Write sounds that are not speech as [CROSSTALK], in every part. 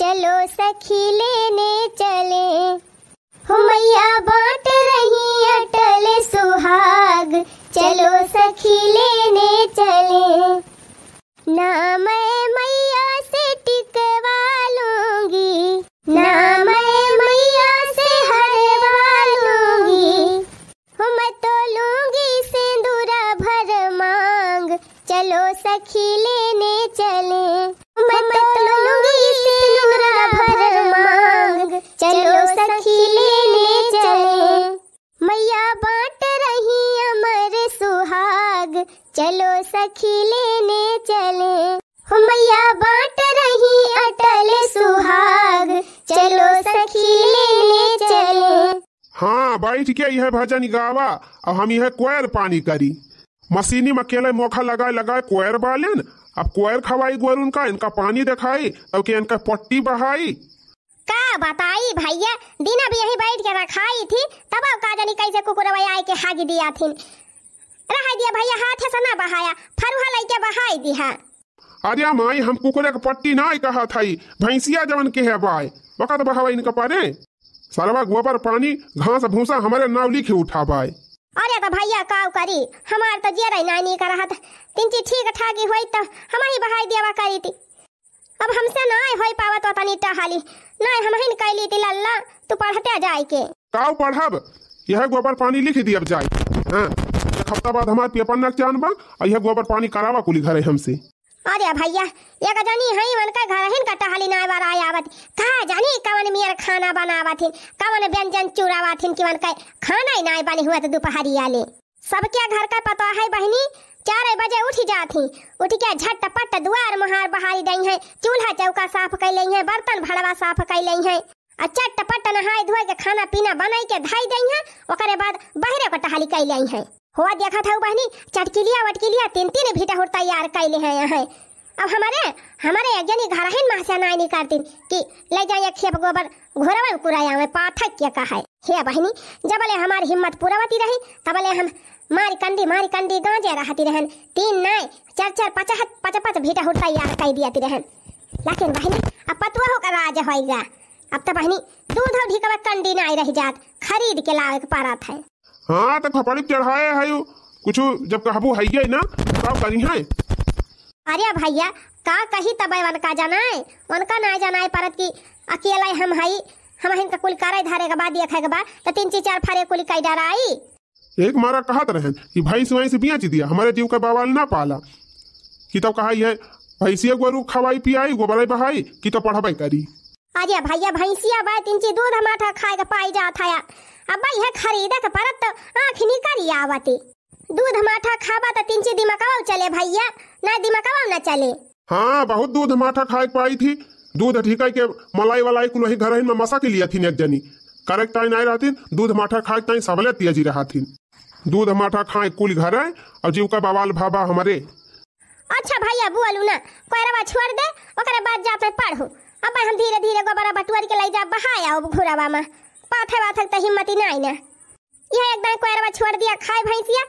चलो सखी लेने चले हो मैया बांट रही अटल सुहाग चलो सखी लेने चले नाम राखी लेने चले हम भैया बांट रही अटल सुहाग चलो सखी लेने चले हाँ बैठ के यह भजन गावा अब हम यह कोयर पानी करी मशीनी में अकेले मोखा लगाए लगाए कोयर बालन अब कोयर खवाई गोर उनका इनका पानी दिखाई अब के इनका पट्टी बहाई का बताई भैया दिन अभी यही बैठ के रखाई थी तब अब का जानी कैसे कुकुरवैया के हागी दिया थी रहा दिया भैया हाथ ऐसा ना बहाया फरुहा लाई लइके बहाई दिहा अरे माई हम कुकुरे का पट्टी ना कहा थई भैंसिया जवन के है बाय वक़्त बहावा इनका पारे सरवा गुआ पानी घास भूसा हमारे नावली के उठा बाय अरे तो भैया काउ करी हमारे तो जे रही नानी का रहा तीन चीज ठीक ठाकी होई तो हमारी बहाई देवा करी थी अब हमसे ना होई पावत तो तनी टहाली ना हमहिन कैली थी लल्ला तू पढ़ते जाई के काउ पढ़ब यह गोबर पानी लिख दिया जाए हाँ। एक हफ्ता बाद हमारे पेपर नक जान बा और यह गोबर पानी करावा कुली घर है हमसे अरे भैया ये का जानी हई मन का घर हिन का टहली ना बार आय आवत का जानी कवन मियर खाना बनावा थिन कवन व्यंजन चुरावा थिन कि मन का खाना ही ना बने हुआ तो दोपहरी आले सब सबके घर का पता है बहनी चार बजे उठ जाती उठ के झट पट द्वार मुहार बहारी दई है चूल्हा चौका साफ कर ली है बर्तन भड़वा साफ कर ली है चट पट नहाए धोए के खाना पीना बनाई के धाई दई है ओकरे बाद बहरे को टहली कर ली है हो देखा था बहनी चटकिलिया वटकिलिया तीन तीन भीटा होता यार कैले हैं यहाँ अब हमारे हमारे यज्ञानी घर है महास्या नाय निकाल दिन कि ले जाए खेप गोबर घोरवा कुराया में पाथक क्या कहा है हे बहनी जब ले हमारी हिम्मत पूरावती रही तब ले हम मारी कंडी मारी कंडी गांजे रहती रहन तीन नाय चार चार पचह पच पच भीटा होता यार कई दियाती रहन लेकिन बहनी अब पतुआ होकर राज होएगा अब तो बहनी दूध और ढीकवा कंडी नाय रह जात खरीद के लावे के पारत है हाँ तो खपड़ी चढ़ाए है कुछ जब कहबू है ना तो करी है अरे भैया का कही तब वनका जाना है उनका ना जाना है परत की अकेला हम है हम का कुल करे धारे का बाद खाए के बाद तो तीन ची चार फारे कुल कई डरा आई एक मारा कहत तो रहे कि भाई सुवाई से बिया दिया हमारे जीव का बवाल ना पाला कि तब तो कहा है भैंसिया गोरू खवाई पियाई गोबराई बहाई कि तो पढ़ाई करी अरे भैया भैंसिया बाय तीन ची दूध हमारा खाए के पाई जात है अब्बा यह खरीदा के परत आंख निकारी आवते दूध माठा खाबा तो तिंची दिमागवा चले भैया ना दिमागवा ना चले हाँ बहुत दूध माठा खाए पाई थी दूध ठीक है के मलाई वलाई कुल ही घर में मसा के लिया थी एक जनी करेक्ट टाइम आई रहती दूध माठा खाए ताई सबले तेजी रहा थी दूध माठा खाए कुल घर है और जीव का बवाल भाबा हमारे अच्छा भैया बुआलू ना कोयरवा छोड़ दे ओकरे बाद जा पे पढ़ो अब हम धीरे धीरे गोबरा बटवर के ले जा बहाया अब घुरावा में पाथर वाथर तो हिम्मत ही नहीं ना यह एकदम कोयरवा छोड़ दिया खाए भैंसिया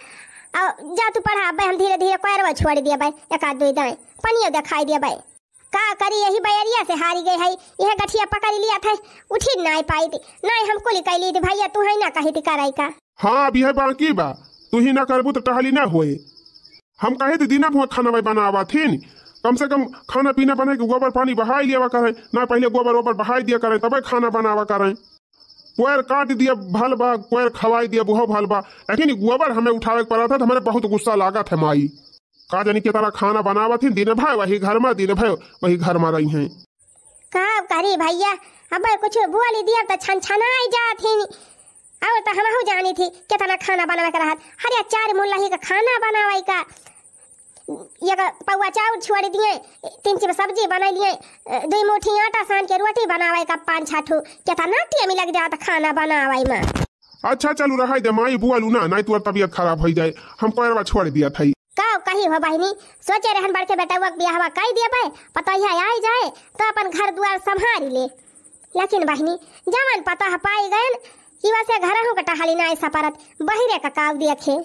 और जा तू पढ़ा भाई हम धीरे धीरे कोयरवा छोड़ दिया भाई एक आध दो दाएं पनियो दिखाई दिया भाई का करी यही बैरिया से हारी गई है यह गठिया पकड़ लिया था उठी नहीं पाई थी नहीं हमको लिकाई ली थी भैया तू है ना कही थी कराई का हाँ अभी है बाकी बा तू ही ना करबू तो टहली ना होए हम कहे थे दीना बहुत खाना भाई बनावा थी कम से कम खाना पीना बने के गोबर पानी बहाई लिया करें ना पहले गोबर वोबर बहाई दिया करें तब खाना बनावा करें क्वैर काट दिया भल बा क्वैर खवाई दिया बहुत भल बा लेकिन गोबर हमें उठावे पड़ा था तो हमारे बहुत गुस्सा लागत था माई का जानी के तारा खाना बनावा थी दिन भाई वही घर में दिन भाई वही घर में रही है का करी भैया अब कुछ बोली दिया तो छन आई जात ही और तो हम हो जानी थी कितना खाना बनावे के रहत हरे चार मुल्ला ही का खाना बनावे का ये पौवा चाउर छोड़ दिए तीन चिप सब्जी बना लिए दो मुठी आटा सान के रोटी बनावे का पाँच छठो केता नाटी में लग जात खाना बनावे में अच्छा चलो रहा दे माई बुआ लू ना नहीं तुअर तबीयत खराब हो जाए हम पैरवा छोड़ दिया था का कही हो बहिनी सोचे रहन बड़के बेटा वक बियाह बियाहवा कई दिए पाए पता है आई जाए तो अपन घर द्वार संभाल ले लेकिन बहिनी जवान पता पाई गए कि वैसे घर हो कटा हाली ना ऐसा परत बहिरे का काव देखे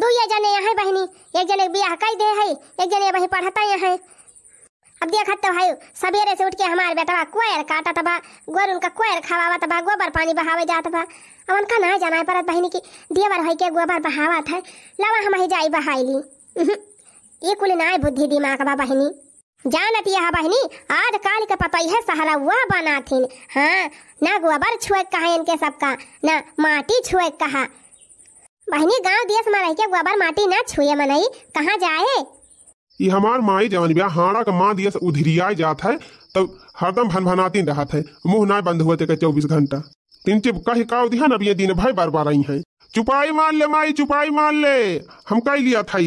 दो ये जने यहाँ बहनी एक जने बिया कई दे है एक जने वही पढ़ता यहाँ अब देखत तो भाई सवेरे से उठ के हमारे बेटा कोयर काटा था गोर उनका कोयर खवावा था गोबर पानी बहावे जाता था अब उनका ना जाना है परत बहनी की देवर है के गोबर बहावा था लवा हम ही जाई बहाईली ये कुल ना बुद्धि दिमाग बा बहनी जानत यह बहनी आज काल के पता है सहारा वह बना थी हाँ ना गोबर छुए कहा इनके सबका ना माटी छुए कहा बहनी गांव देश में रह के गोबर माटी ना छुए मनई कहाँ जाए ये हमार माई जवन बिया हाड़ा का माँ दिया उधरिया जात है तब हरदम भनभनाती रहत है मुंह ना बंद हुए तेकर चौबीस घंटा तीन चिप कह का उदिया ना दिन भाई बार बार आई है चुपाई मान ले माई चुपाई मान ले हम कह लिया था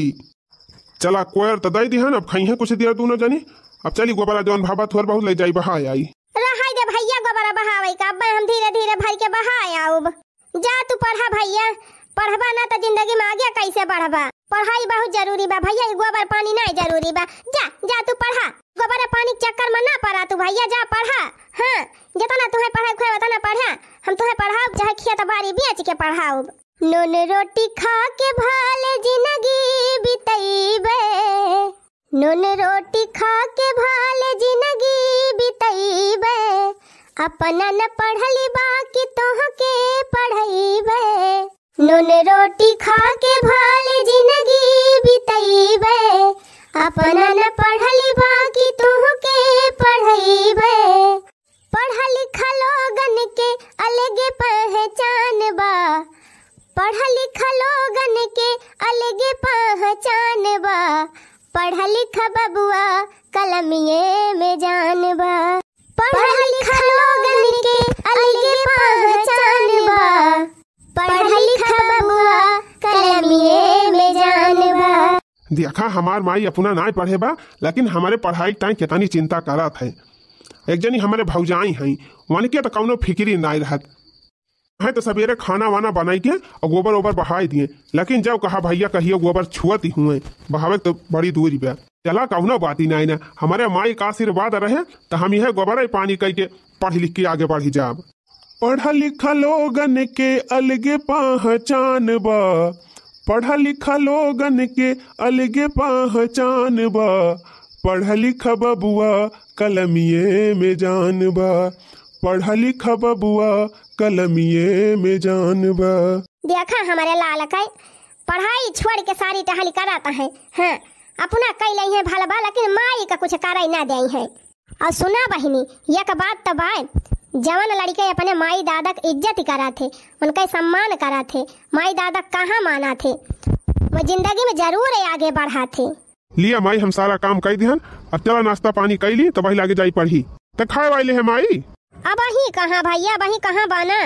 चला कोयर तो तदई दिहन अब खाई है कुछ दिया दोनों ना अब चली गोबरा जवन भाबा थोर बहुत ले जाई बहा आई रहाई दे भैया गोबरा बहावे का अब हम धीरे धीरे भर के बहा आऊब जा तू पढ़ा भैया पढ़बा ना तो जिंदगी में आगे कैसे बढ़बा पढ़ाई बहुत जरूरी बा भैया गोबर पानी ना जरूरी बा जा जा तू पढ़ा गोबर पानी के चक्कर में ना पड़ा तू भैया जा पढ़ा हाँ जितना तुम्हें पढ़ाई खुआ उतना पढ़ा हम तुम्हें पढ़ाऊ चाहे खेत बारी बेच के पढ़ाऊ नून रोटी खा के भाले जिंदगी बितैबे नून रोटी खा के भाले जिंदगी बितैबे अपना न पढ़ली बाकी तोह के पढ़ैबे नून रोटी खा के भाले जिंदगी बिताई बे अपना न पढ़ल बाकी तुह के पढ़ाई बे पढ़ा लिखा लोगन के अलगे पहचान बा पढ़ा लिखा लोगन के अलगे पहचान बा पढ़ा लिखा बबुआ कलमिए में जान बा पढ़ लिखा लोगन के अलगे पहचान बा देखा हमार माई अपना ना पढ़े बा लेकिन हमारे पढ़ाई टाइम कितनी चिंता करत है एक जनी हमारे भौजाई हैं के तो कौनो फिक्री ना रहत है तो सवेरे खाना वाना बनाई के और गोबर ओबर बहाए दिए लेकिन जब कहा भैया कहियो गोबर छुअत ही हुए बहावे तो बड़ी दूर पे चला कहना बात ही नहीं ना हमारे माई का आशीर्वाद रहे तो हम यह गोबर पानी कह के पढ़ लिख के आगे बढ़ी जाब पढ़ा लिखा लोगन के अलगे पहचान बा पढ़ा लिखा लोगन के अलगे पहचान बा पढ़ा लिखा बबुआ कलमिए में जान बा पढ़ा लिखा बबुआ कलमिए में जान बा देखा हमारे लाल का पढ़ाई छोड़ के सारी टहली कराता है हाँ अपना कई लई है भला बा लेकिन माई का कुछ कराई ना दे है और सुना बहिनी एक बात तो बात जवन लड़के अपने माई दादा की इज्जत करा थे उनका सम्मान करा थे माई दादा कहाँ माना थे वो जिंदगी में जरूर आगे बढ़ा थे लिया माई हम सारा काम कर दिहन अब तेरा नाश्ता पानी कर ली तो वही लागे जाई पढ़ी तो खाए वाले है माई अब ही कहाँ भैया वही कहाँ बना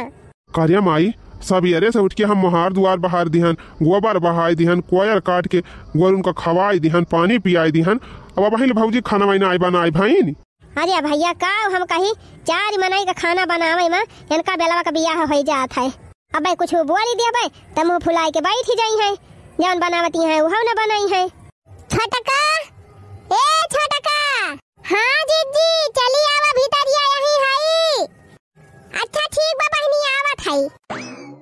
करिया माई सबेरे से उठ के हम मुहार दुआर बहार दिहन गोबर बहाय दिहन कोयर काट के गोर उनका खवाई दिहन पानी पियाई दिहन अब वही भाजी खाना वाना आई बना आई भाई अरे भैया का हम कहीं चार मनाई का खाना बनावे में इनका बेलवा का बियाह हो जात है अब कुछ बोली दिया भाई तब तो मुँह फुलाई के बैठ ही जाई है जौन बनावती है वह न बनाई है छोटका ए छोटका हाँ जीजी चली आवा भीतरिया यही है अच्छा ठीक बा बहनी आवत है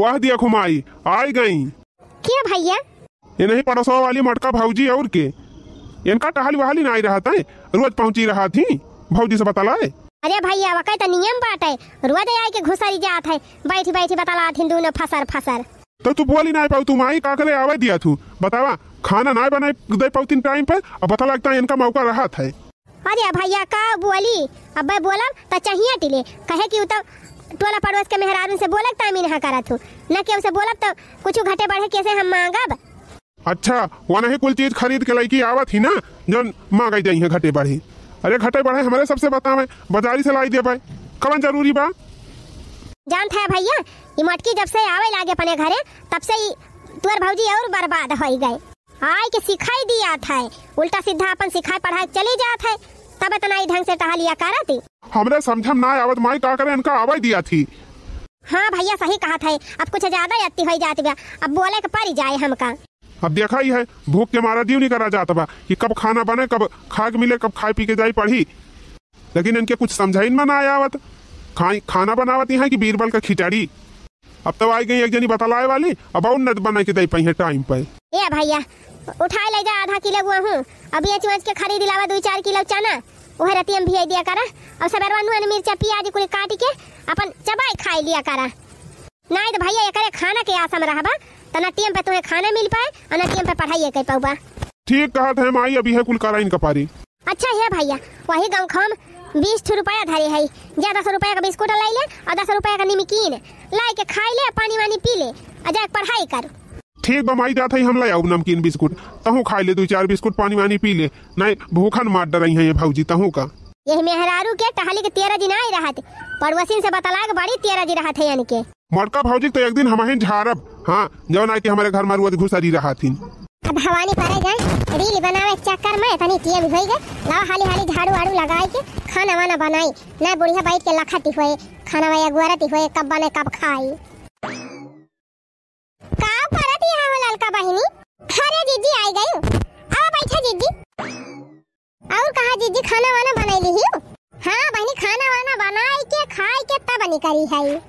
वाह दिया घुमाई आई गई क्या भैया ये नहीं पड़ोसों वाली मटका भाजी और के इनका टहल वहल नहीं रहा था रोज पहुँची रहा थी भौजी से बता लाए अरे भैया वकई तो नियम है रोज आई के घुसरी जात है बैठी बैठी बताला हिंदू दोनों फसर फसर तो तू बोली नहीं पाऊ तू माई का करे आवे दिया तू बतावा खाना ना बनाए दे पाऊ तीन टाइम पर अब बता लगता है इनका मौका रहा था अरे भैया का बोली अब मैं बोला तो चाहिए टिले कहे कि तो टोला पड़ोस के मेहरारू से बोलक टाइम इनहा करत हूँ न के उसे बोलब तो कुछ घटे बढ़े कैसे हम मांगब अच्छा वना ही कुल चीज खरीद के लड़की आवत ही ना जन मांगे जाइ है घटे बढ़े अरे घटे बढ़े हमारे सबसे बतावे बाजारी से लाई दे भाई कवन जरूरी बा जानते है भैया ये मटकी जब से आवे लागे अपने घरे तब से तुअर भाजी और बर्बाद हो गए आय के सिखाई दिया था उल्टा सीधा अपन सिखाई पढ़ाई चली जात है तब इतना ही ढंग से टहा लिया टहलिया थी हमरे समझम ना आवत माई का करे इनका आवाज दिया थी हाँ भैया सही कहा था अब कुछ ज्यादा अति हो जाती अब बोले के पड़ी जाए हमका अब देखा ही है भूख के मारा दीव नहीं करा जाता बा कि कब खाना बने कब खा के मिले कब खाए पी के जाए पढ़ी लेकिन इनके कुछ समझाई में ना आया वत खा, खाना बनावत यहाँ कि बीरबल का खिचड़ी अब तो आई गई एक जनी बतलाए वाली अब और नद बना के दई पई है टाइम पे ए भैया उठा ले जा आधा किलो गुआ हूं अब ये चुंच के खरीद लावा दो चार किलो चना ओहे रति हम भेज दिया करा और सबरवा नुन मिर्चा प्याज कुल काट के अपन चबाई खाई लिया करा नहीं तो भैया एकरे खाना के आसम रहबा तो न टीएम पे तुम्हें खाना मिल पाए और न टीएम पे पढ़ाई कर पाऊबा ठीक कहा था माई अभी है कुलकारा इनका पारी अच्छा है भैया वही गाँव खम बीस रुपया धरे है जा दस रुपया का बिस्कुट लाई ले और दस रुपया का निमकीन लाई के खाई ले पानी वानी पी ले और जाके पढ़ाई कर ठीक बमाई जात है हम लाया नमकीन बिस्कुट तहू खाई ले दो चार बिस्कुट पानी वानी पी ले नहीं भूखन मार डर है ये भाजी तहू का यही मेहरारू के टहली के तेरह दिन आई रहा थे पड़ोसिन से बतला के बड़ी तेरह दिन रहा थे यानी के मड़का भौजी तो एक दिन हम झारब हाँ जौन आके हमारे घर मरुआ घुसरी रहा थी अब भवानी पारे जाए रील बनावे चक्कर में तनी टीएम होई गए लाओ हाली हाली झाड़ू आड़ू लगाए के खाना वाना बनाई ना बुढ़िया बैठ के लखती होए खाना वाया गुआरती होए कब बने कब खाई का परत यहां हो ललका बहिनी अरे जीजी आई गई आ बैठा जीजी और कहा जीजी खाना वाना बनाई ली हां बहिनी खाना वाना बनाई के खाई के तब निकली है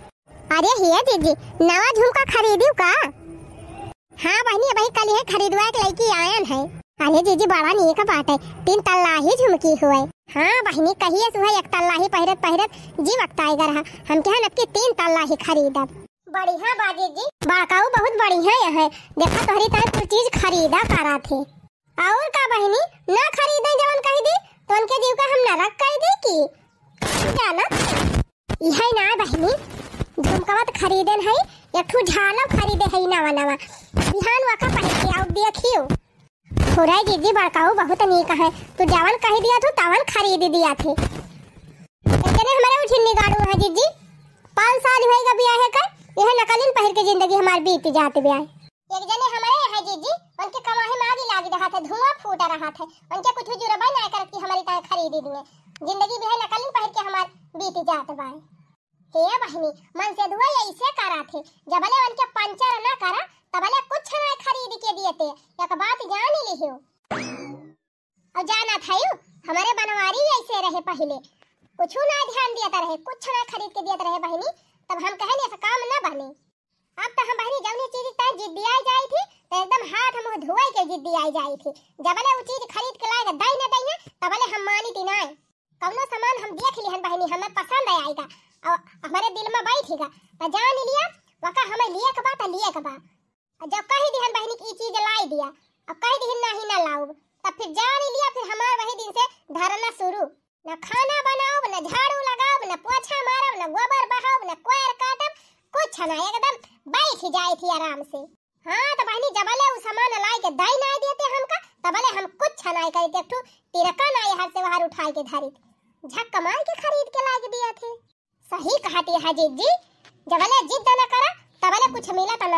अरे हिया दीदी नवा झुमका खरीदी का हाँ बहनी भाई कल ही खरीदवा एक लड़की आयन है अरे दीदी बड़ा नीक बात है तीन तल्ला ही झुमकी हुए हाँ बहनी कहिए सुबह एक तल्ला ही पहरत पहरत जी वक्त आएगा रहा हम क्या नब तीन तल्ला ही खरीदब बढ़िया बाजी जी बड़काऊ बहुत बढ़िया यह है देखा तोहरी तरह तू चीज खरीदा करा थे और का बहनी ना खरीदे जवन कह दी तो उनके जीव का हम नरक कर दी की जाना यही ना बहनी झुमकावा तो खरीदे है या तू झालम खरीदे हई नवा नवा बिहान वाका पहन के आउ देखियो थोड़ा जीजी बड़काऊ बहुत नीक है तू तो जवन कह दिया तू तो तवन खरीद दिया थे इतने हमारे उछिन्नी गाड़ू है जीजी पाँच साल हुए का ब्याह है कर यह नकलिन पहर के जिंदगी हमारी बीत जाते ब्याह एक जने हमारे यहाँ जीजी उनके कमाहे में आग लागी रहा था धुआं फूट रहा था उनके कुछ जुरबा ना करती हमारी तरह खरीद दिए जिंदगी भी है नकलिन पहर के हमारी बीत जाते बाए हे बहिनी मन से दुआ ये इसे करा थे जबले वन के पंचर ना करा तब तबले कुछ ना खरीद के दिए थे एक बात जान ही लियो और जाना था यू हमारे बनवारी ऐसे रहे पहले कुछ ना ध्यान दिया रहे कुछ ना खरीद के दिया रहे बहिनी तब हम कहने से काम ना बने अब तो हम बहनी जौनी चीज त जिद्दी आई जाई थी तो एकदम हाथ मुंह धोए के जिद्दी आई जाई थी जब जबले वो चीज खरीद के लाएगा दई ना दई तब तबले हम मानी थी ना कौनो सामान हम देख लिहन बहनी हमें पसंद आएगा और हमारे दिल में बैठ हीगा त तो जान लिया वका हमें लिए के बा त तो लिए के बा जब दी दिहन बहनी की चीज लाई दिया अब दी ना ही ना लाऊब तब फिर जान लिया फिर हमार वही दिन से धरना शुरू न खाना बनाओ न झाड़ू लगाओ न पोछा मारो न गोबर बहाओ न कोयर काटब कुछ ना एकदम बैठ जाई थी आराम से हाँ तो बहनी जब वो सामान लाई के दाई ना देते हमका तबले हम कुछ ना कर देते तिरका ना हर से बाहर उठाई के धरी झक कमाई के खरीद के ला के दिए थे सही कहा थी हाजी जी जब जबले जिद ना करा तब तबले कुछ मिला तो ना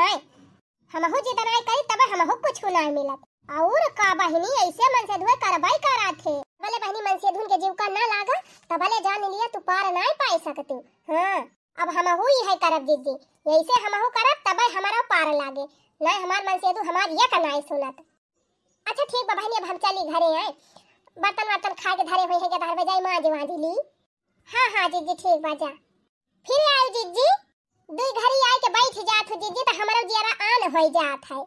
हम हो जिद ना करी तब हम हो कुछ ना मिला और का बहनी ऐसे मन से धोए करबाई करा थे तबले बहनी मन से धुन के जीव का ना लागा तब तबले जान लिया तू पार ना पाई सकती हां अब हम हो ही है करब जी ऐसे हम हो करब तब हमारा पार लागे ना हमार मन से तू हमार ये का ना सुनत अच्छा ठीक बहनी अब हम चली घरे आए बर्तन वर्तन खा के धरे हुए है के धर बजाई मां जी वाजी ली हाँ हाँ जीजी ठीक बाजा फिर आई जीजी दुई घरी आई के बैठ जात हो जीजी तो हमारा जियारा आन हो जात है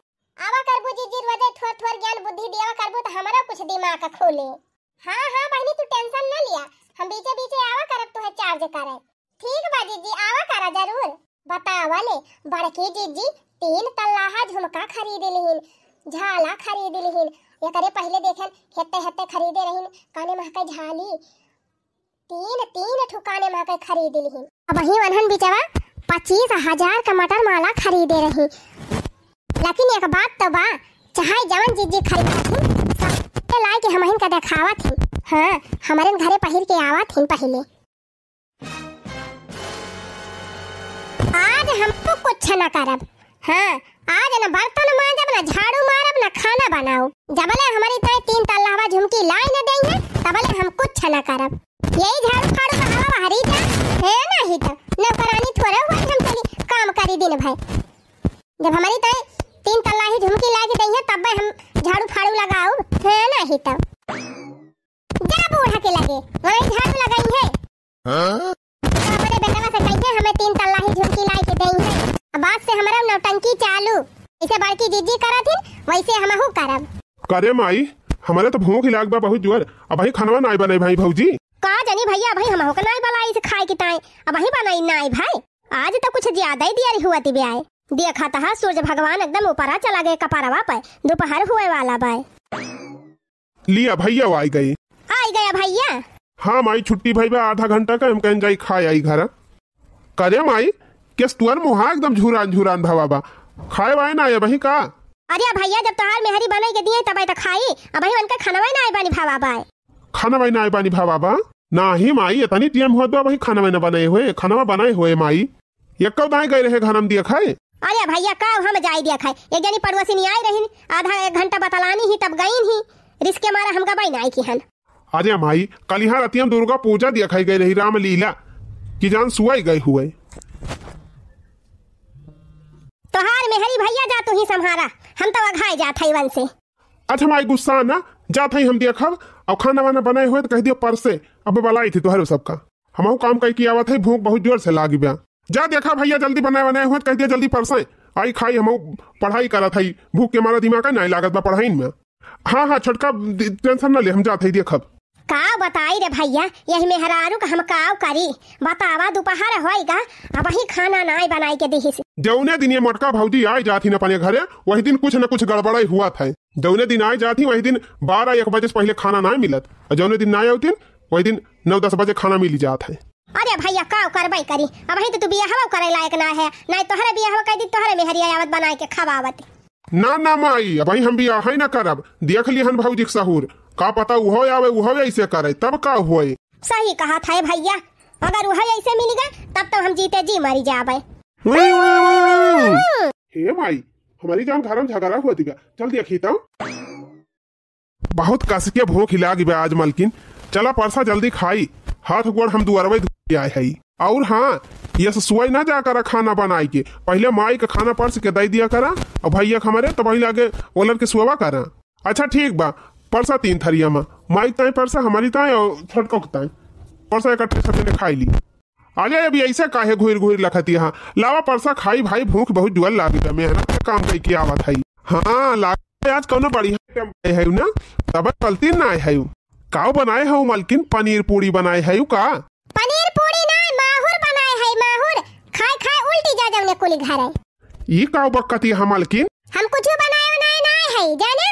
आवा करबू जीजी रोजे थोर थोर ज्ञान बुद्धि देवा करबू तो हमारा कुछ दिमाग खोले हाँ हाँ बहनी तू टेंशन ना लिया हम बीचे बीचे आवा करब तो है चार्ज करे ठीक बा जीजी आवा करा जरूर बतावा ले बड़की जीजी तीन तल्ला तल्लाहा झुमका खरीद लिहिन झाला खरीद लिहिन एकरे पहले देखन हेते हेते खरीदे रहिन काने महका झाली तीन तीन ठुकाने माँ के खरीद ली अब वही वनहन बिचवा पच्चीस हजार का मटर माला खरीदे रही लेकिन एक बात तो बा चाहे जवन जी जी खरीद लाए के हमहिन का देखावा थी हाँ हमारे घरे पहिर के आवा थी पहले आज हम तो कुछ ना करब हाँ आज ना बर्तन मांजब ना झाड़ू मारब ना खाना बनाओ जबले हमारी तरह तीन तल्लावा झुमकी लाए न देंगे तबले हम कुछ ना करब यही झाड़ू फाड़ू का हवा भारी जा है ना ही तो नौकरानी थोड़ा हुआ हम चली काम करी दिन भाई जब हमारी ताई तो तीन तल्ला ही झुमकी लाके दई है तब हम झाड़ू फाड़ू लगाओ है ना ही तो जा बूढ़ा के लगे वही झाड़ू लगाई है हां अपने बेटा से कही है हमें तीन तल्ला ही झुमकी लाके दई है अब बात से हमारा नौटंकी चालू ऐसे बड़की जीजी करथिन वैसे हमहू करब करे माई हमारे तो भूख लाग बा बहुत जोर अब भाई खानवा नाई बने भाई भौजी का जानी भैया भाई हम होकर नाई बलाई से खाए के ताई अब वही बनाई नाई भाई आज तो कुछ ज्यादा ही दिया हुआ थी ब्याह देखा था हाँ, सूर्य भगवान एकदम ऊपरा चला गए कपारवा पर दोपहर हुए वाला भाई लिया भैया आई गई आई गया भैया हाँ माई छुट्टी भाई बा आधा घंटा का हम कहीं जाई खाए आई घर करे माई किस तुअर मुहा एकदम झुरान झुरान भवा बा खाए वाए ना ये वही का अरे भैया जब तोहार मेहरी बनाई के दिए तब तो खाई अब वही उनका खाना वाए ना आई बनी भवा बाई खाना वाना पानी बानी बाबा ना ही माई इतनी टीएम हो दो वही खाना वाना बनाए हुए खाना बनाए हुए माई ये कब दाए गए रहे खाना दिया खाए अरे भैया कब हम जाए दिया खाए एक जानी पड़ोसी नहीं आए रही आधा एक घंटा बतलानी ही तब गई नहीं रिस्क के मारा हम गबाई ना आई की हन अरे माई कल यहाँ रतिया दुर्गा पूजा दिया खाई गई रही रामलीला की जान सुआई गई हुए तोहार मेहरी भैया जा तू ही संहारा हम तो अघाए जात है वन से अच्छा माई गुस्सा ना जात है हम दिया खब अब खाना वाना बनाए हुए तो कह दियो से अब बलाई थी तुहरे सबका हम काम कई किया आवत भूख बहुत जोर से लाग गया जा देखा भैया जल्दी बनाए बनाए हुए तो कह दिया जल्दी परसें आई खाई हम पढ़ाई करा था भूख के मारा दिमाग नहीं लागत बा पढ़ाई में हाँ हाँ छोटका टेंशन न ले हम जाते देखब का बताई रे भैया यही में हरारू का हम काव करी बतावा दोपहर होएगा अब ही खाना नाई बनाई के दिहिस जौने दिन ये मटका भौजी आई जाती न अपने घरे वही दिन कुछ न कुछ गड़बड़ाई हुआ था जौने दिन आई जाती वही दिन बारह एक बजे से पहले खाना ना मिलत और जौने दिन ना आउतिन वही दिन नौ दस बजे खाना मिली जात है अरे भैया का करबई करी अब ही तो तू बियाहवा करे लायक ना है नहीं तोहरे बियाहवा कह दी तोहरे मेहरिया आवत बनाए के खवावत ना ना माई अब हम भी आ ना करब देख लिया भाजी सहूर का पता वह आवे वह ऐसे करे तब का हो सही कहा था भैया अगर वह ऐसे मिलेगा तब तो हम जीते जी मरी जावे हम्म। हे माई हमारी जान घर में झगड़ा हुआ दिगा चल देखी तब तो। बहुत कस के भूख हिला गई आज मलकिन चला परसा जल्दी खाई हाथ गोड़ हम दुआरवे आए हई और हाँ ये ससुआई ना जा करा खाना बनाए के पहले माई का खाना पर्स के दे दिया करा और भैया हमारे तो वही आगे वो लड़के सुवा करा अच्छा ठीक बा परसा तीन थरिया माँ माई ताई परसा हमारी ताई और छोटको ताई परसा इकट्ठे ने खाई ली आजा अभी ऐसा काहे घुर घुर लखती यहाँ लावा परसा खाई भाई भूख बहुत जुअल लागे मैं मेहनत ना काम कही के आवा था हाँ लागे आज कौनो बढ़िया है ना तब चलती ना है काव बनाए हो मलकिन पनीर पूरी बनाए है का पनीर खाए खाए उल्टी जा जाऊने कोली घर है ये काव बक्का थी हमाल की हम कुछ बनाए बनाए ना है जाने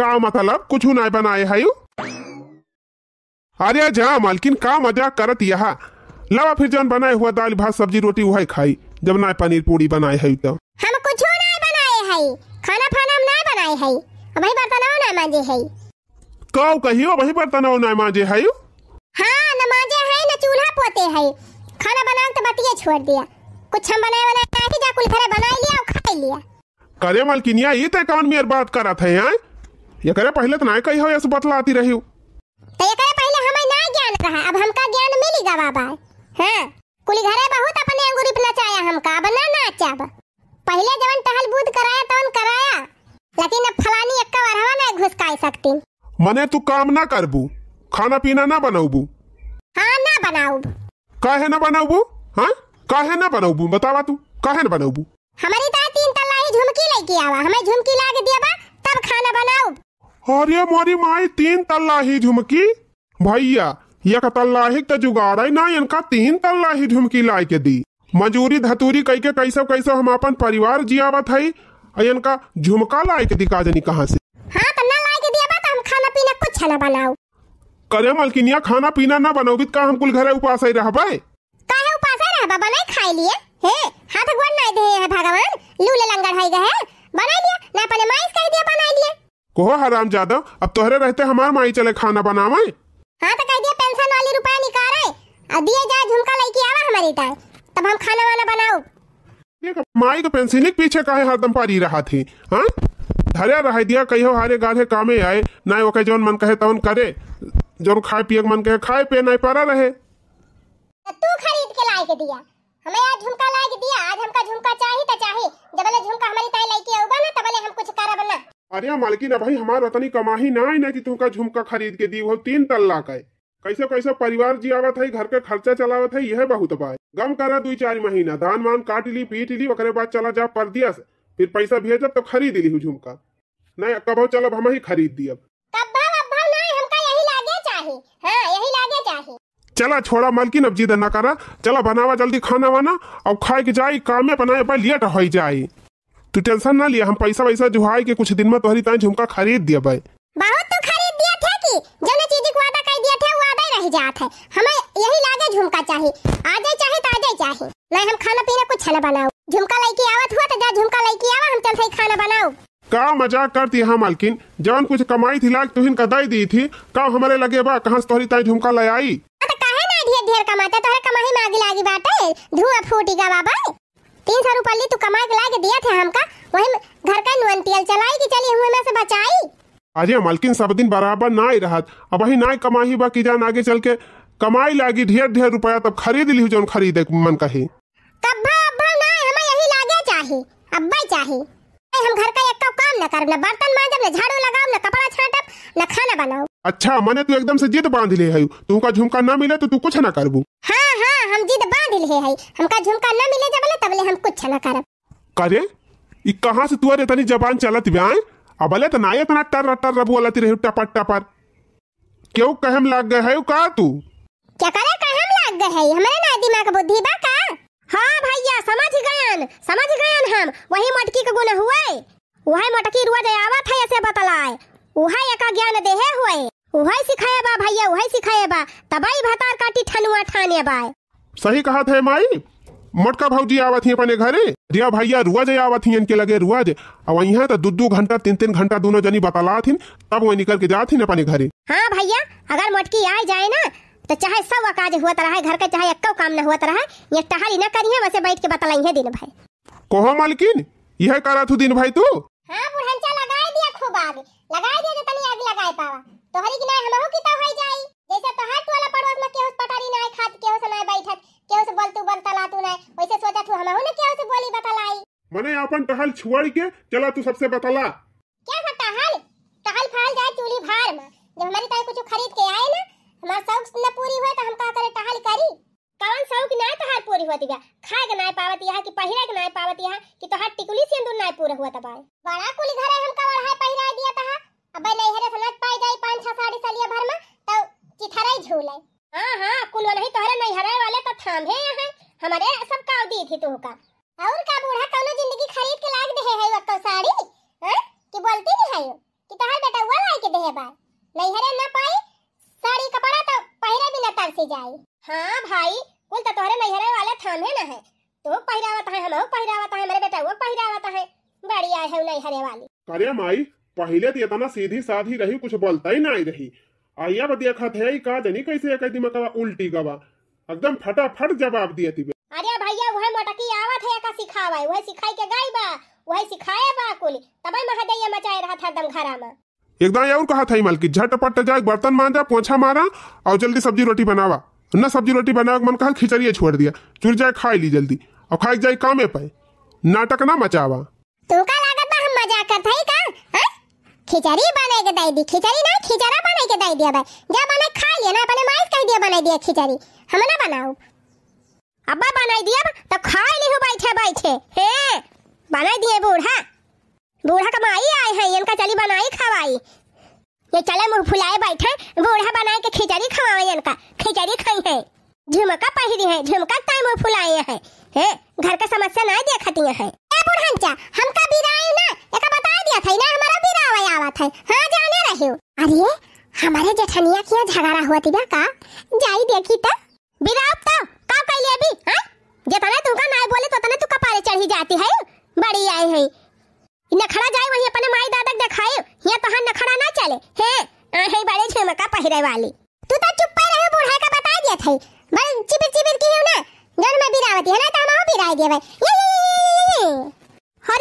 का मतलब कुछ ना बनाए है यू अरे जा मालकिन का मजाक करत यहाँ लवा फिर जन बनाए हुआ दाल भात सब्जी रोटी वही खाई जब ना पनीर पूरी बनाए है तो हम कुछ ना बनाए है खाना फाना ना बनाए है वही बर्तन ना मांजे है कौ कहियो वही बर्तन ना मांजे है हां ना मांजे है ना चूल्हा पोते है खाना बनाने तो बतिए छोड़ दिया कुछ हम बनाए बनाए आके जा कुल खरे बना लिया और खा लिया करे मलकिनिया ये तो कौन मेर बात कर रहा था यार ये करे पहले तो ना कही हो ऐसे बतलाती रही हो तो ये करे पहले हमें ना ज्ञान रहा अब हमका ज्ञान मिली गा बाबा हां कुल घरे बहुत अपने अंगूरी पलचाया हमका अब ना नाचब पहले जवन टहल बूद कराया तो उन कराया लेकिन अब फलानी एक अक्का वरहवा में घुस काई सकती मने तू काम ना करबू खाना पीना ना बनाऊबू हां ना बनाऊबू काहे ना बनाऊबू हाँ काहे ना बनाऊबू बतावा तू काहे ना बनाऊबू हमारी ता तो तीन तल्ला तल्लाई झुमकी लेके आवा हमें झुमकी ला के देबा तब खाना बनाऊ और ये मोरी माई तीन तल्ला ही झुमकी भैया यक तल्लाही जुगाड़ है ना इनका तीन तल्ला ही झुमकी ला के दी मजूरी धतूरी कई के कैसे कैसे हम अपन परिवार जियावत है इनका झुमका ला के दी काजनी कहाँ से हाँ तो ना ला के दिया बात तो हम खाना पीना कुछ ना बनाऊ करे मलकिनिया खाना पीना ना बनाओ का हम कुल घरे उपास ही रह पाए काहे उपास है रह नहीं खाई लिए हे हाथ भगवान नहीं दे है भगवान लूले लंगर है गए बना लिया मैं अपने माइस कह दिया बना लिया कोहो हराम जादा अब तोहरे रहते हमार माई चले खाना बनावे हां तो कह दिया पेंशन वाली रुपया निकाल रहे अब दिए जा झुमका लेके आवा हमारी ताए तब हम खाना वाला बनाओ देखो माई के पेंशन के पीछे काहे हरदम पारी रहा थी हां धरे रह दिया कहियो हारे गाधे कामे आए ना ओके जोन मन कहे तौन करे जब खाए पिए मन के खाए पिए नहीं पारा रहे तो तू खरीद के लाए के दिया हमें आज झुमका लाए के दिया आज हमका झुमका चाहिए तो चाहिए जबले झुमका हमारी ताई लाई के आऊगा ना तबले हम कुछ कर बना अरे मालकी ना भाई हमार रतनी कमाही ना है ना कि तुमका झुमका खरीद के दी वो तीन तल्ला का कैसे कैसे परिवार जियावत है घर के खर्चा चलावत है यह बहुत बाय गम करा दो चार महीना धान वान काट ली पीट ली वकरे बाद चला जा पर दिया फिर पैसा भेजब तो खरीद ली झुमका नहीं कबो चलो हम ही खरीद दियब हाँ, चला छोड़ा मालकिन अब जिद ना करा चला बनावा जल्दी खाना वाना और खाए के काम में बनाए पर लेट हो जाए तू टेंशन ना लिया हम पैसा वैसा जुहाई के कुछ दिन में तोहरी ताई झुमका खरीद दिया भाई बहुत तो खरीद दिया थे कि जने चीज को वादा कर दिया थे वो आबे रह जात है हमें यही लागे झुमका चाहिए आ जाए चाहे तो आ जाए चाहे नहीं हम खाना पीना कुछ छला बनाऊ झुमका लेके आवत हुआ तो जा झुमका लेके आवा हम चल सही खाना बनाऊ का मजाक कर करती हाँ मालकिन जवन कुछ कमाई थी लाख तुहिन तो का दई दी थी का हमारे लगे बा कहां से तोहरी ताई झुमका ले आई हाँ, तो ढेर ढेर कमाता तोहरा कमाई में लागी बात है धुआ फूटी का बाबा तीन सौ रुपए ली तू कमा के ला दिया थे हमका वही घर का नुअन तेल चलाई की चली हुए में से बचाई अरे मालकिन सब दिन बराबर ना ही रहत अब वही ना कमाई बा की जान आगे चल के कमाई लागी ढेर ढेर रुपया तब खरीद ली जोन खरीदे मन कही कब्बा अब्बा ना हमें यही लागे चाहे अब्बा चाहे भाई हम घर का एक तो काम न कर न बर्तन मांजब न झाड़ू लगाओ न कपड़ा छाटब न खाना बनाओ अच्छा मैंने तू एकदम से जिद बांध ले है तू का झुमका ना मिले तो तू कुछ ना करबू हाँ हाँ हम जिद बांध ले है हमका झुमका ना मिले जबले तबले हम कुछ न करब करे ई से तू रे तनी जबान चलत ब्याय अब अबले तो ना इतना टर टर रबू वाला तेरे टपट टपर क्यों कहम लग गए है का तू क्या करे कहम लग गए है हमरे ना दिमाग बुद्धि बा हाँ भैया समझ गयन समझ गयन हम वही मटकी का गुना हुए वही मटकी रुआ जावत था ऐसे बतलाए वही एक ज्ञान देहे हुए वही सिखाए बा भैया वही सिखाए बा तबाई भतार काटी ठनुआ ठाने बाए सही कहा थे माई मटका भौजी आवत ही अपने घरे दिया भैया रुआ जे आवत ही इनके लगे रुआ जे अब यहाँ तो दो दो घंटा तीन तीन घंटा दोनों जनी बतला थी तब वो निकल के जाती अपने घरे हाँ भैया अगर मटकी आ जाए ना तो चाहे सब अकाज हुआ तरह है घर का चाहे अक्का काम न हुआ तरह है ये टहली न करी है वैसे बैठ के बतलाई है दिन भाई कोहो मालकिन यह करा तू दिन भाई तू हां चा लगाए दिया खूब आग लगाए दिया तनी आग लगाए पावा तोहरी की ना हमहु की तो होई जाई जैसे तहार तो वाला पड़ोस में केहू पटारी ना खात केहू से ना बैठत केहू से बोलतू तू बोल तू ना वैसे सोचा तू हमहु ने केहू से बोली बतलाई मने अपन टहल छुवाड़ी के चला तू सबसे बतला शौक न पूरी होए त हम का करे टहल करी कवन शौक ना तहार पूरी होती बा खाए के नाय पावत यहां कि पहिरे के नाय पावत यहां कि तोहार टिकुली से अंदर नाय पूरा हुआ तबाय बड़ा कुली घरे हमका बढ़ाए पहिरा दिया तहा अब नहीं हरे फलत पाई जाई पांच छह साड़ी सलिया भर में तो चिथरे झूले हां हां कुलो नहीं तोहरे नहीं हरे वाले तो थांभे यहां हमारे सब का दी थी तू का और का बूढ़ा कौनो जिंदगी खरीद के लाग दे है वक्त साड़ी हैं हाँ, कि बोलती नहीं है कि तोहर बेटा हुआ लाए के दे है बा नहीं हरे ना पाई साड़ी कपड़ा तो पहिरा भी न तरसी जाई हाँ भाई कुल तो तोहरे नैहरे वाले थामे न है तो पहरावत है हमहु पहरावत है मेरे बेटा वो पहरावत है बढ़िया है नैहरे वाली अरे माई पहले तो इतना सीधी साधी रही कुछ बोलता ही नहीं रही आइया खत है ई का देनी कैसे एक दिमाग उल्टी गवा एकदम फटाफट जवाब दिए थी अरे भैया वह मोटकी आवत है का सिखावा वह सिखाई के गाई बा वह सिखाए बा कुल तबे महादैया मचाए रहा था दम घरा में एक दाई और कहा था मालकी झटपट जाए बर्तन मांजा पोछा मारा और जल्दी सब्जी रोटी बनावा न सब्जी रोटी बनावा मन कहा खिचड़िए छोड़ दिया चुर जाए खा ली जल्दी और खाए जाए कामे पे नाटक ना मचावा का लागत हम मजाक का हाँ? खिचड़ी बनाई के दई दी खिचड़ी ना खिचड़ा के दई दिया भाई खा ना अपने माइस कह दिया दिया खिचड़ी हम ना बनाऊ अब्बा बनाई दिया खा ली हो बैठे बैठे हे बनाई दिए बूढ़ा बूढ़ा कमाई तो आए हैं इनका चली बनाई खवाई ये चले मुंह फुलाए बैठे बूढ़ा बनाए के खिचड़ी खवाए इनका खिचड़ी खाई है झुमका पहरी है झुमका तय मुंह फुलाए है हे घर का समस्या ना देखती है ए बुढ़ांचा हमका बिराए ना एक बता दिया था ना हमारा बिरावे आवत है हां जाने रहे हो अरे हमारे जेठनिया किया झगड़ा हुआ थी का जाई देखी तो बिराव तो का कहले अभी हां जेतना तू का ना बोले तो तने तू पहिरे वाली तू तो चुप पाई रहे बूढ़ा का बता दिया था बड़े चिपिर चिपिर की हो ना जन में बिरावती है ना तो हम बिराई दे भाई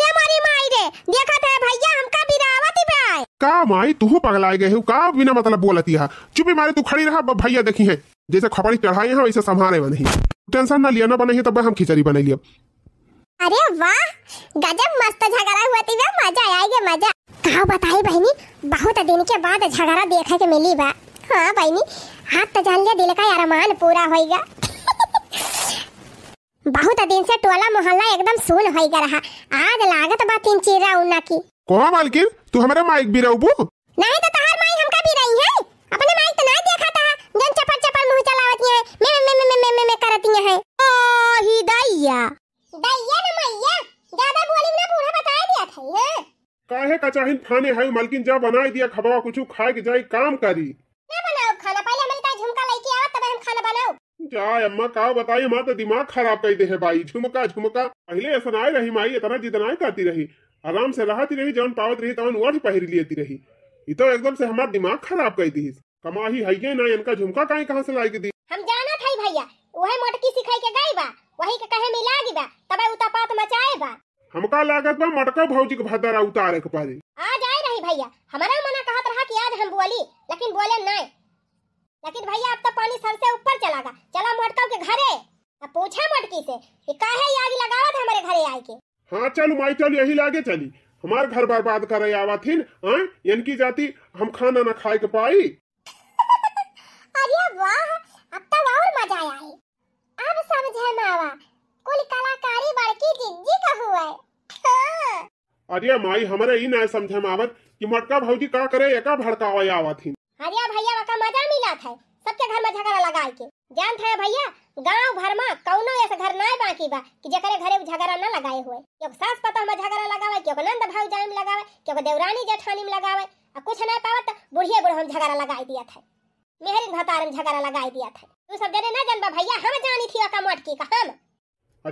ये मारी माई रे देखा था भैया हमका बिरावती भाई का माई तू पगलाए गए हो का बिना मतलब बोलती है चुपी मारे तू खड़ी रहा भैया देखी है जैसे खपड़ी चढ़ाई है वैसे संभाले बनी टेंशन ना लिया ना बने तब हम खिचड़ी बना लिया अरे वाह गजब मस्त झगड़ा हुआ थी मजा आएगा मजा कहा बताई बहनी बहुत दिन के बाद झगड़ा देखे के मिली बा हाँ बहनी हाथ तो जान लिया दिल का यार मान पूरा होएगा बहुत दिन से टोला मोहल्ला एकदम सुन होएगा रहा आज लागत बा तीन चीज रहा की कोहा मालकिन तू हमारे माइक भी रहू नहीं तो तहार माइक हमका भी रही है अपने माइक तो नहीं देखा था जन चपड़ चपड़ मुंह चलावती है मैं मैं मैं मैं मैं मैं करती है ओ ही दैया दैया ना मैया ज्यादा बोली ना पूरा बता दिया था ये काहे का चाहिन खाने है मालकिन जा बनाई दिया खबा कुछ खा के जाई काम करी जा अम्मा का बताई अम्मा तो दिमाग खराब कर दे है भाई झुमका झुमका पहले ऐसा असनाए रही माई इतना जितना करती रही आराम से रहती रही जौन पावत रही तवन वर्ष पहर लेती रही ये तो एकदम से हमारा दिमाग खराब कर दी कमाही है ना इनका झुमका कहीं कहाँ से लाई दी हम जाना था भैया वही मटकी सिखाई के गई बा वही के कहे मिला दी बा तब उतापात मचाए बा हमका लागत बा मटका भौजी के भदरा उतारे के पड़े आ जाए रही भैया हमारा मना कहत रहा कि आज हम बोली लेकिन बोले नहीं लेकिन भैया अब तो पानी सर से ऊपर चला गया चला मोटका के घरे अब पूछा मटकी से ये का है आग लगावा था हमारे घरे आई के हाँ चल माई चल यही लागे चली हमार घर बर्बाद करे आवा थी इनकी जाति हम खाना ना खाए के पाई [LAUGHS] अरे वाह अब तो और मजा आई अब समझ समझे मावा कुल कलाकारी बड़की जिज्जी का हुआ हाँ। अरे माई हमारे ई ना समझे मावत कि मटका भौजी का करे एका भड़कावा आवा थी बात है सबके घर में झगड़ा लगाए के जान था भैया गांव भर में कौनो ऐसा घर ना बाकी बा कि जकरे घरे झगड़ा ना लगाए हुए क्यों सास पता में झगड़ा लगावे क्यों नंद भाऊ जान में लगावे क्यों देवरानी जेठानी में लगावे और कुछ ना पावत तो बुढ़िया बुढ़ हम झगड़ा लगाए दिया था मेहरिन भतार में झगड़ा लगाए दिया था तू सब जने ना जानबा भैया हम जानी थी का मटकी का हम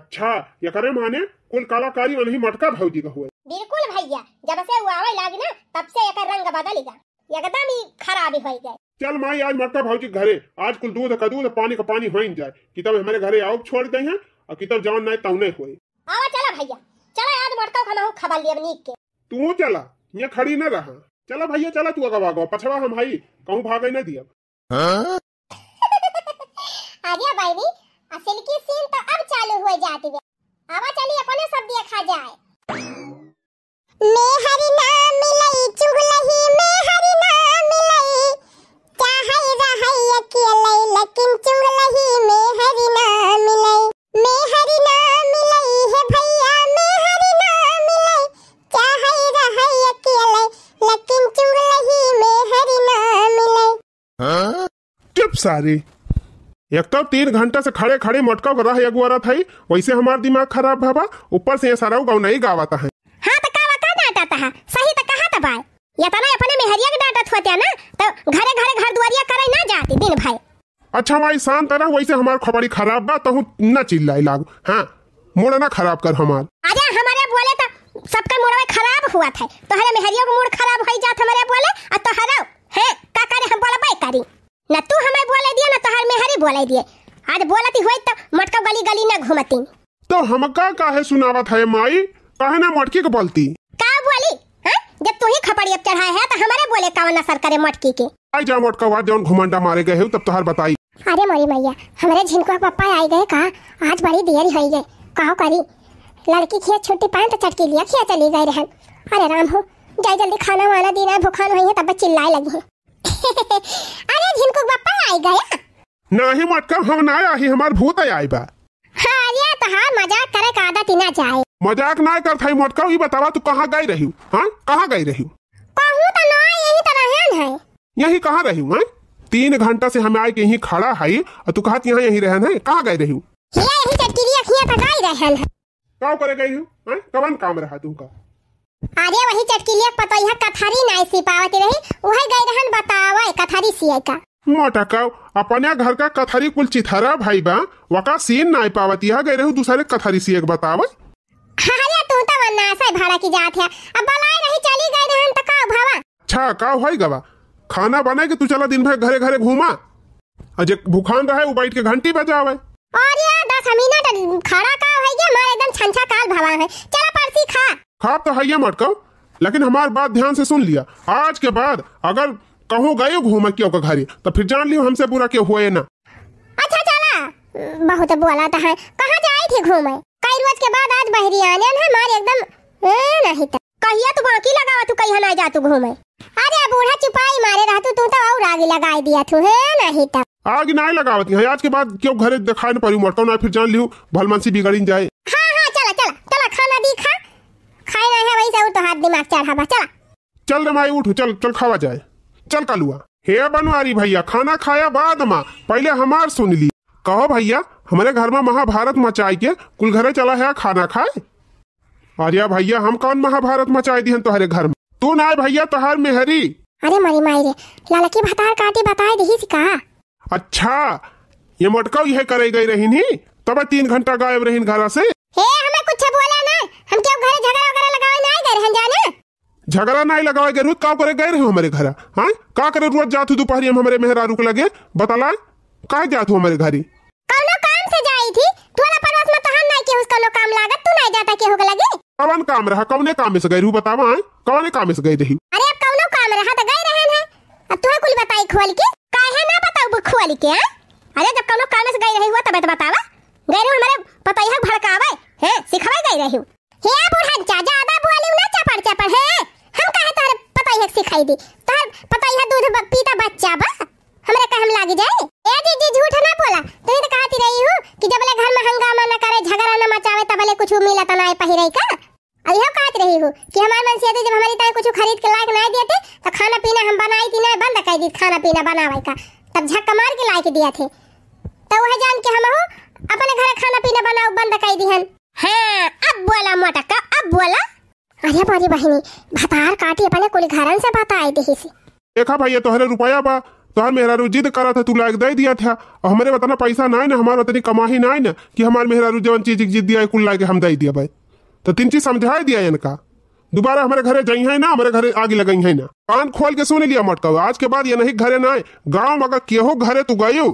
अच्छा ये करे माने कुल कलाकारी उन्हीं मटका भौजी का हुआ बिल्कुल भैया जब से वो आवे लागी ना तब से एक रंग बदल गया एकदम ही खराब हो जाए चल माई आज मटका भाजी घरे आज कुल दूध का दूध पानी का पानी हो जाए कि तब हमारे घरे आओ छोड़ दे हैं और कितब जान नहीं तब नहीं होई आवा चला भैया चला आज मटका खाना खबर लिया नीक के तू चला ये खड़ी न रहा चला भैया चला तू अगवा गो पछवा हम भाई कहूँ भागे न दिया आगे भाई भी असल की सीन तो अब चालू हो जाती है आवा चलिए अपने सब दिया खा जाए सारी एक तो तीन घंटा से खड़े खड़े मोटका रहा है अगुआरा वैसे हमारा दिमाग खराब भाबा ऊपर से ये सारा गाँव नहीं गावाता है हाँ तो सही तो कहा था तो भाई तो ना अपने मेहरिया के ना तो घरे घरे घर दुआरिया करे ना जाती दिन भाई अच्छा भाई शांत रह वैसे हमारे खबरी खराब बा तो ना चिल्लाई लागू हाँ मोड़ ना खराब कर हमार अरे हमारे बोले तो सबका मोड़ खराब हुआ था तो हरे मेहरिया का मोड़ खराब हो जाता हमारे बोले और तो हरा है का करे हम बोलबे करी ना तू हमें बोले दिया ना तोहर में हरी बोले दिए आज बोलती होई तो मटका गली गली ना घूमती तो हम का काहे सुनावत है माई काहे ना मटकी को बोलती का बोली हैं हाँ? जब तू ही खपड़ी अब चढ़ाए है तो हमारे बोले का ना सर करे मटकी के आई जा मटका वा जोन घुमंडा मारे गए हो तब तोहर बताई अरे मोरी मैया हमारे झिनको पापा आई गए का आज बड़ी देर होई गई काहो करी लड़की खेत छुट्टी पाए तो चटकी लिया खेत चली गई रहन अरे राम हो जाए जल्दी खाना वाना देना भूखा नहीं है तब चिल्लाए लगी है [LAUGHS] अरे झिनकुक बप्पा आई गया नाही मटका हम ना आही हमार भूत आई बा हां ये तो हां मजाक करे का आदत ना जाए मजाक ना कर थाई मटका ई बतावा तू कहां गई रही हां कहां गई रही कहूं तो ना यही तो रहन है यही कहां रही हूं हाँ? तीन घंटा से हम आए के यही खड़ा है और तू कहत यहां यही रहन है कहां गई रही हूँ यही चटकीरी अखियां तक आई रहन है का करे गई हूँ हाँ? कवन काम रहा तू का अरे वही चटकीलिया पतोइया कथारी ना पावत रही वह गई रहन बतावे कथारी सिया का मोटकाव अपने घर का कथारी कुल चिथरा भाई बा वका सीन नाइ पावत हा गई रहू दूसरे कथारी सिया के बतावे अरे तू तो वन्नासा भाड़ा की जात है अब बलाए नहीं चली गई रहन त तो का भावा अच्छा का होई गवा खाना बना के तू चला दिन भर घरे घरे घूमा अजे भूखान रहे बैठ के घंटी बजावे और या 10 मिनट खड़ा का होई गया मार एकदम छंछा काल भावा है चला परसी खा आप तो है मत कहो लेकिन हमार बात ध्यान से सुन लिया आज के बाद अगर कहो गए घूमे क्यों का घर तो फिर जान लियो हमसे बुरा क्यों हुए ना अच्छा चला बहुत बोला था कहाँ जाए थे घूमे कई रोज के बाद आज बहरी आने है मार एकदम नहीं था कहिया तू बाकी लगा तू कहिया ना जा तू घूमे अरे बूढ़ा चुपाई मारे रहा तू तू तो और आगे लगा दिया तू है नहीं तो आगे ना लगावती है आज के बाद क्यों घरे दिखाई न पड़ी मरता ना फिर जान लियो भलमनसी बिगड़ी जाए हाँ हाँ चला चला चला खाना दी खा खाए रहे हैं वही से तो हाथ दिमाग चढ़ा चला चल रे माई उठो चल चल खावा जाए चल कलुआ हे बनवारी भैया खाना खाया बाद माँ पहले हमार सुन ली कहो भैया हमारे घर में महाभारत मचाई के कुल घरे चला है खाना खाए अरे भैया हम कौन महाभारत मचाई दी हम तुम्हारे घर में तू ना भैया तुहार मेहरी अरे मरी माई रे लड़की भतार काटी बताए दही दी कहा अच्छा ये मोटका यह करे गई रही तब तीन घंटा गायब रही घर से हे हमें कुछ बोले हम क्या घरे झगड़ा वगैरह लगावे नहीं गए रहन जाने झगड़ा नहीं लगावे के रुत का करे गए रहे हमारे घर हां का करे रोज जात दोपहर में हमारे मेहरा रुक लगे बतला का जात हो हमारे घरी कोनो काम से जाई थी तोरा परवास में तहन नहीं के उसका लो काम लागत तू नहीं जाता के हो लगे कौन काम रहा कवने काम से गए रु बतावा हाँ? कवने काम से गए रही अरे अब कौनो काम रहा तो गए रहन है अब तू कुल बताई खोल के काहे ना बताऊ खोल के हाँ? अरे जब कौनो काम से गए रही हुआ तब बतावा गए रहू हमारे पता है भड़कावे हैं गए रही रहू हे बुढ़ा जाजा आबा बोले ना चपड़ चपड़ है हम कहे तोहर पता है सिखाई दी तोहर पता है दूध पीता बच्चा बा हमरा का हम लाग जाए ए दीदी झूठ ना बोला तू तो कहती रही हो कि जब ले घर में हंगामा ना करे झगड़ा ना मचावे तब ले कुछ मिला तना है पहिरई का अभी हम कहत रही हो कि हमार मन से जब हमारी ताई कुछ खरीद के लायक ना देते तो खाना पीना हम बनाई थी ना बंद कर दी खाना पीना बनावे का तब झक्का मार के लायक दिया थे तो वह जान के हम हो अपने घर खाना पीना बनाओ बंद कर दी हन हाँ। अब बोला मोटा का अब बोला अरे भतार काटी अपने कुल से बात देखा भैया तुहरे तो रुपया बा तोहर जिद करा था तू लायक दे दिया था और हमारे बताना पैसा ना ना हमारे बतानी कमा ही ना ना कि हमारे जवन चीज जिद दिया कुल लाके हम दे दिया भाई तो तीन चीज समझा दिया इनका दोबारा हमारे घरे जाई है ना हमारे घरे आगे लगाई है ना कान खोल के सुन लिया मटका आज के बाद ये नहीं घरे ना गाँव मगर अगर केहो घरे तू गयो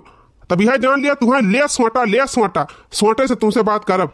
तभी है जान लिया तू है ले सोटा ले सोटा सोटे से तुमसे बात करब